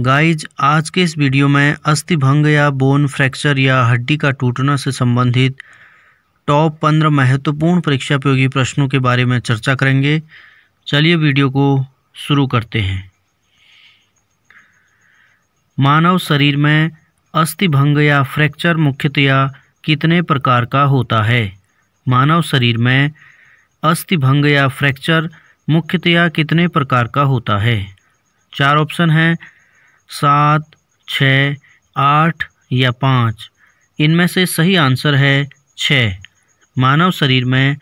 guys आज के इस वीडियो में अस्थिभंग या बोन फ्रैक्चर या हड्डी का टूटना से संबंधित टॉप पंद्रह महत्वपूर्ण परीक्षा उपयोगी प्रश्नों के बारे में चर्चा करेंगे चलिए वीडियो को शुरू करते हैं मानव शरीर में अस्थिभंग या फ्रैक्चर मुख्यतया कितने प्रकार का होता है मानव शरीर में अस्थिभंग या फ्रैक्चर मुख्यतया कितने प्रकार का होता है चार ऑप्शन हैं सात छ आठ या पाँच इनमें से सही आंसर है छ मानव शरीर में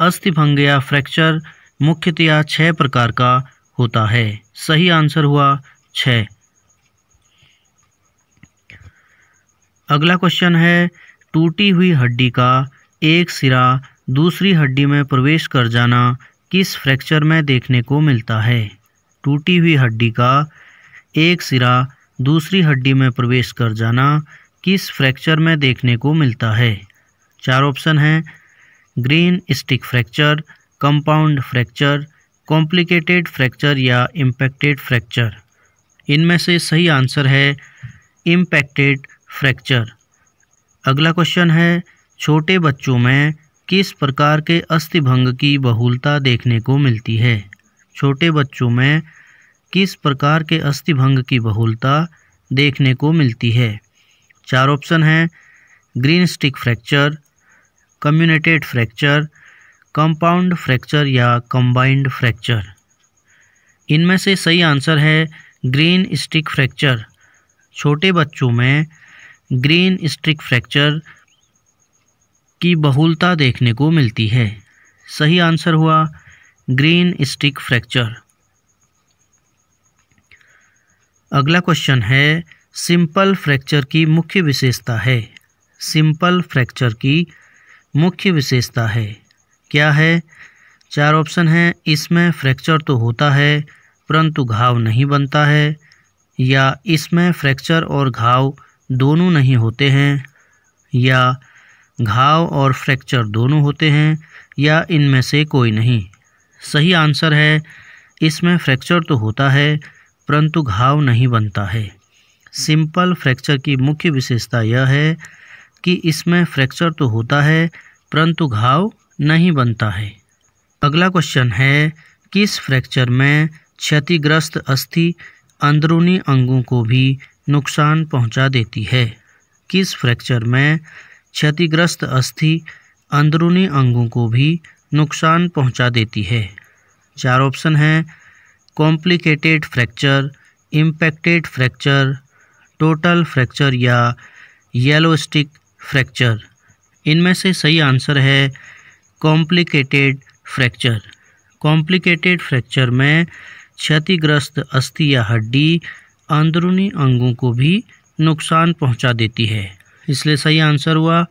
अस्थिभंग या फ्रैक्चर मुख्यतया छः प्रकार का होता है सही आंसर हुआ छ अगला क्वेश्चन है टूटी हुई हड्डी का एक सिरा दूसरी हड्डी में प्रवेश कर जाना किस फ्रैक्चर में देखने को मिलता है टूटी हुई हड्डी का एक सिरा दूसरी हड्डी में प्रवेश कर जाना किस फ्रैक्चर में देखने को मिलता है चार ऑप्शन हैं green stick fracture compound fracture complicated fracture या इम्पैक्टेड फ्रैक्चर इनमें से सही आंसर है इम्पैक्टेड फ्रैक्चर अगला क्वेश्चन है छोटे बच्चों में किस प्रकार के अस्थिभंग की बहुलता देखने को मिलती है छोटे बच्चों में किस प्रकार के अस्थिभंग की बहुलता देखने को मिलती है चार ऑप्शन हैं green stick fracture comminuted fracture compound fracture या कंबाइंड फ्रैक्चर इनमें से सही आंसर है ग्रीन स्टिक फ्रैक्चर छोटे बच्चों में ग्रीन स्टिक फ्रैक्चर की बहुलता देखने को मिलती है सही आंसर हुआ ग्रीन स्टिक फ्रैक्चर अगला क्वेश्चन है सिंपल फ्रैक्चर की मुख्य विशेषता है सिंपल फ्रैक्चर की मुख्य विशेषता है क्या है चार ऑप्शन है इसमें फ्रैक्चर तो होता है परंतु घाव नहीं बनता है या इसमें फ्रैक्चर और घाव दोनों नहीं होते हैं या घाव और फ्रैक्चर दोनों होते हैं या इनमें से कोई नहीं सही आंसर है इसमें फ्रैक्चर तो होता है परंतु घाव नहीं बनता है सिंपल फ्रैक्चर की मुख्य विशेषता यह है कि इसमें फ्रैक्चर तो होता है परंतु घाव नहीं बनता है अगला क्वेश्चन है किस फ्रैक्चर में क्षतिग्रस्त अस्थि अंदरूनी अंगों को भी नुकसान पहुंचा देती है किस फ्रैक्चर में क्षतिग्रस्त अस्थि अंदरूनी अंगों को भी नुकसान पहुंचा देती है चार ऑप्शन हैं complicated fracture impacted fracture total fracture या येलो स्टिक फ्रैक्चर इनमें से सही आंसर है कॉम्प्लिकेटेड फ्रैक्चर कॉम्प्लिकेटेड फ्रैक्चर में क्षतिग्रस्त अस्थि या हड्डी अंदरूनी अंगों को भी नुकसान पहुंचा देती है इसलिए सही आंसर हुआ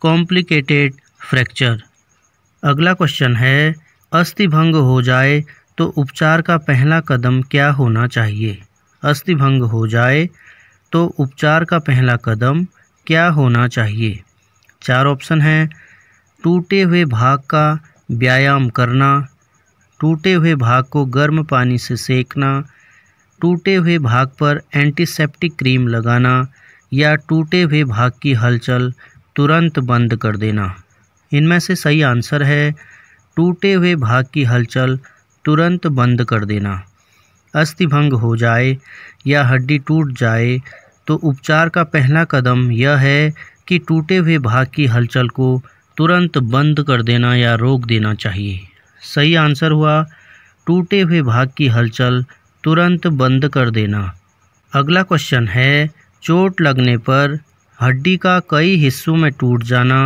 कॉम्प्लिकेटेड फ्रैक्चर अगला क्वेश्चन है अस्थि भंग हो जाए तो उपचार का पहला कदम क्या होना चाहिए अस्थि भंग हो जाए तो उपचार का पहला कदम क्या होना चाहिए चार ऑप्शन हैं टूटे हुए भाग का व्यायाम करना टूटे हुए भाग को गर्म पानी से सेकना टूटे हुए भाग पर एंटीसेप्टिक क्रीम लगाना या टूटे हुए भाग की हलचल तुरंत बंद कर देना इनमें से सही आंसर है टूटे हुए भाग की हलचल तुरंत बंद कर देना अस्थिभंग हो जाए या हड्डी टूट जाए तो उपचार का पहला कदम यह है कि टूटे हुए भाग की हलचल को तुरंत बंद कर देना या रोक देना चाहिए सही आंसर हुआ टूटे हुए भाग की हलचल तुरंत बंद कर देना अगला क्वेश्चन है चोट लगने पर हड्डी का कई हिस्सों में टूट जाना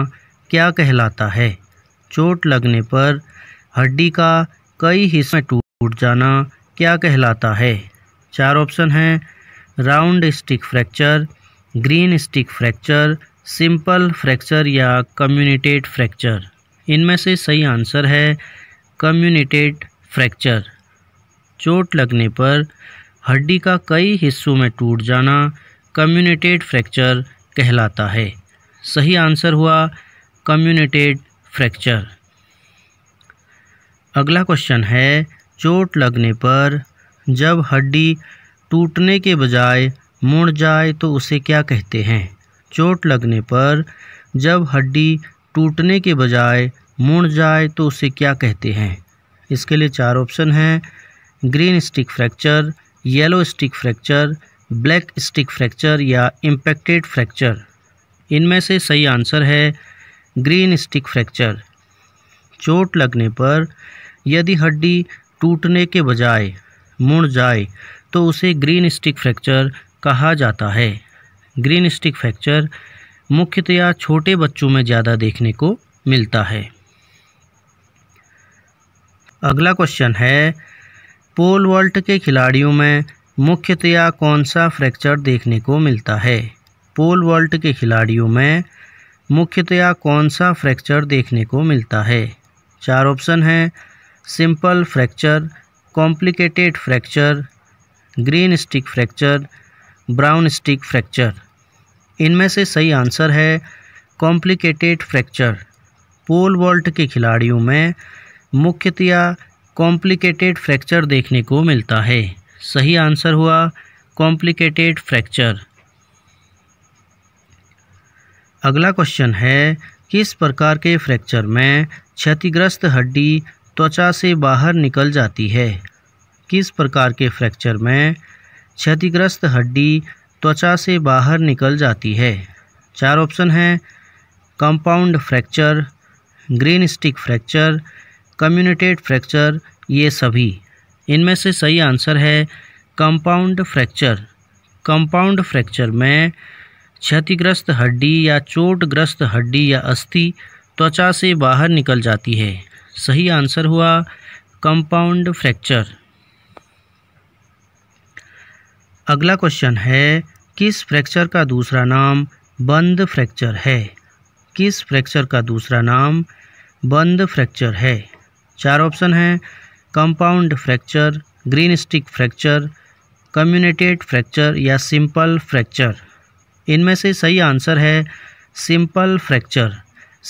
क्या कहलाता है चोट लगने पर हड्डी का कई हिस्सों में टूट जाना क्या कहलाता है चार ऑप्शन हैं round stick fracture green stick fracture simple fracture या कम्युनिटेड फ्रैक्चर इनमें से सही आंसर है कम्युनिटेड फ्रैक्चर चोट लगने पर हड्डी का कई हिस्सों में टूट जाना कम्युनिटेड फ्रैक्चर कहलाता है सही आंसर हुआ कम्युनिटेड फ्रैक्चर अगला क्वेश्चन है चोट लगने पर जब हड्डी टूटने के बजाय मुड़ जाए तो उसे क्या कहते हैं चोट लगने पर जब हड्डी टूटने के बजाय मुड़ जाए तो उसे क्या कहते हैं इसके लिए चार ऑप्शन हैं green stick fracture yellow stick fracture black stick fracture या इम्पेक्टेड फ्रैक्चर इनमें से सही आंसर है ग्रीन स्टिक फ्रैक्चर चोट लगने पर यदि हड्डी टूटने के बजाय मुड़ जाए तो उसे ग्रीन स्टिक फ्रैक्चर कहा जाता है ग्रीन स्टिक फ्रैक्चर मुख्यतया छोटे बच्चों में ज़्यादा देखने को मिलता है अगला क्वेश्चन है पोल वॉल्ट के खिलाड़ियों में मुख्यतया कौन सा फ्रैक्चर देखने को मिलता है पोल वॉल्ट के खिलाड़ियों में मुख्यतया कौन सा फ्रैक्चर देखने को मिलता है चार ऑप्शन हैं simple fracture complicated fracture green stick fracture brown stick fracture इनमें से सही आंसर है कॉम्प्लिकेटेड फ्रैक्चर पोल वॉल्ट के खिलाड़ियों में मुख्यतया कॉम्प्लिकेटेड फ्रैक्चर देखने को मिलता है सही आंसर हुआ कॉम्प्लिकेटेड फ्रैक्चर अगला क्वेश्चन है किस प्रकार के फ्रैक्चर में क्षतिग्रस्त हड्डी त्वचा से बाहर निकल जाती है किस प्रकार के फ्रैक्चर में क्षतिग्रस्त हड्डी त्वचा से बाहर निकल जाती है चार ऑप्शन हैं compound fracture green stick fracture comminuted fracture ये सभी इनमें से सही आंसर है कंपाउंड फ्रैक्चर कंपाउंड फ्रैक्चर में क्षतिग्रस्त हड्डी या चोटग्रस्त हड्डी या अस्थि त्वचा से बाहर निकल जाती है सही आंसर हुआ कंपाउंड फ्रैक्चर अगला क्वेश्चन है किस फ्रैक्चर का दूसरा नाम बंद फ्रैक्चर है किस फ्रैक्चर का दूसरा नाम बंद फ्रैक्चर है चार ऑप्शन हैं compound fracture green stick fracture comminuted fracture या सिंपल फ्रैक्चर इनमें से सही आंसर है सिंपल फ्रैक्चर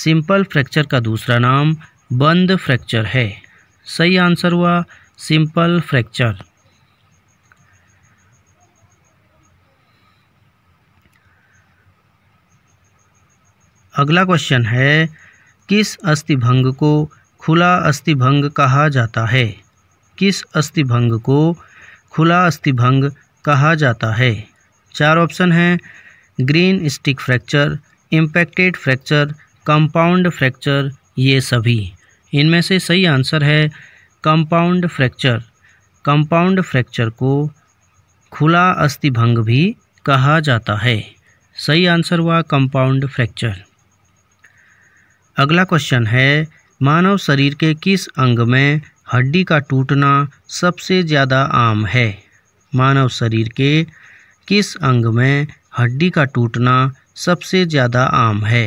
सिंपल फ्रैक्चर का दूसरा नाम बंद फ्रैक्चर है सही आंसर हुआ सिंपल फ्रैक्चर अगला क्वेश्चन है किस अस्थिभंग को खुला अस्थिभंग कहा जाता है किस अस्थिभंग को खुला अस्थिभंग कहा जाता है चार ऑप्शन हैं green stick fracture impacted fracture compound fracture ये सभी इनमें से सही आंसर है कंपाउंड फ्रैक्चर कंपाउंड फ्रैक्चर को खुला अस्थिभंग भी कहा जाता है सही आंसर हुआ कंपाउंड फ्रैक्चर अगला क्वेश्चन है मानव शरीर के किस अंग में हड्डी का टूटना सबसे ज़्यादा आम है मानव शरीर के किस अंग में हड्डी का टूटना सबसे ज़्यादा आम है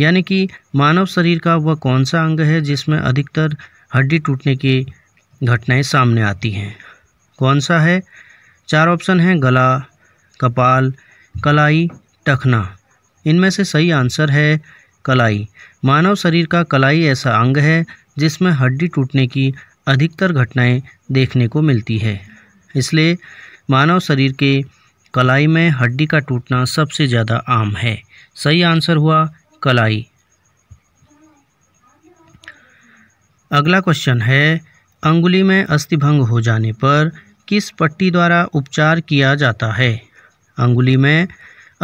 यानी कि मानव शरीर का वह कौन सा अंग है जिसमें अधिकतर हड्डी टूटने की घटनाएं सामने आती हैं कौन सा है चार ऑप्शन हैं गला कपाल कलाई टखना इनमें से सही आंसर है कलाई मानव शरीर का कलाई ऐसा अंग है जिसमें हड्डी टूटने की अधिकतर घटनाएं देखने को मिलती है इसलिए मानव शरीर के कलाई में हड्डी का टूटना सबसे ज़्यादा आम है सही आंसर हुआ कलाई अगला क्वेश्चन है अंगुली में अस्थिभंग हो जाने पर किस पट्टी द्वारा उपचार किया जाता है अंगुली में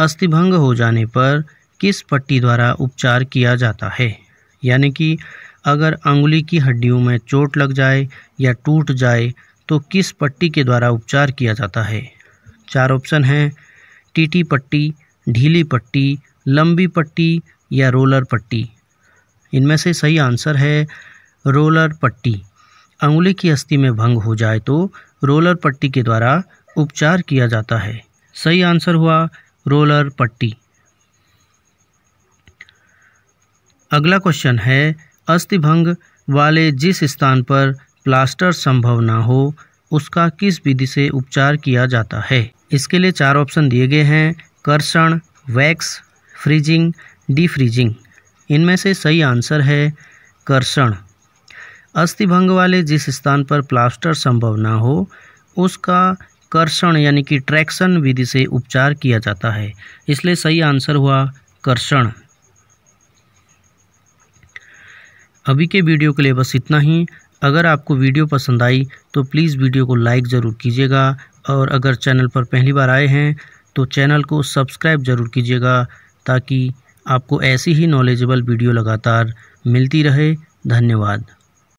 अस्थिभंग हो जाने पर किस पट्टी द्वारा उपचार किया जाता है यानी कि अगर अंगुली की हड्डियों में चोट लग जाए या टूट जाए तो किस पट्टी के द्वारा उपचार किया जाता है चार ऑप्शन हैं टीटी पट्टी ढीली पट्टी लंबी पट्टी या रोलर पट्टी इनमें से सही आंसर है रोलर पट्टी अंगुली की अस्थि में भंग हो जाए तो रोलर पट्टी के द्वारा उपचार किया जाता है सही आंसर हुआ रोलर पट्टी अगला क्वेश्चन है अस्थि भंग वाले जिस स्थान पर प्लास्टर संभव ना हो उसका किस विधि से उपचार किया जाता है इसके लिए चार ऑप्शन दिए गए हैं कर्षण वैक्स फ्रीजिंग डी फ्रीजिंग इनमें से सही आंसर है कर्षण अस्थिभंग वाले जिस स्थान पर प्लास्टर संभव ना हो उसका कर्षण यानी कि ट्रैक्शन विधि से उपचार किया जाता है इसलिए सही आंसर हुआ कर्षण अभी के वीडियो के लिए बस इतना ही अगर आपको वीडियो पसंद आई तो प्लीज़ वीडियो को लाइक ज़रूर कीजिएगा और अगर चैनल पर पहली बार आए हैं तो चैनल को सब्सक्राइब ज़रूर कीजिएगा ताकि आपको ऐसी ही नॉलेजेबल वीडियो लगातार मिलती रहे धन्यवाद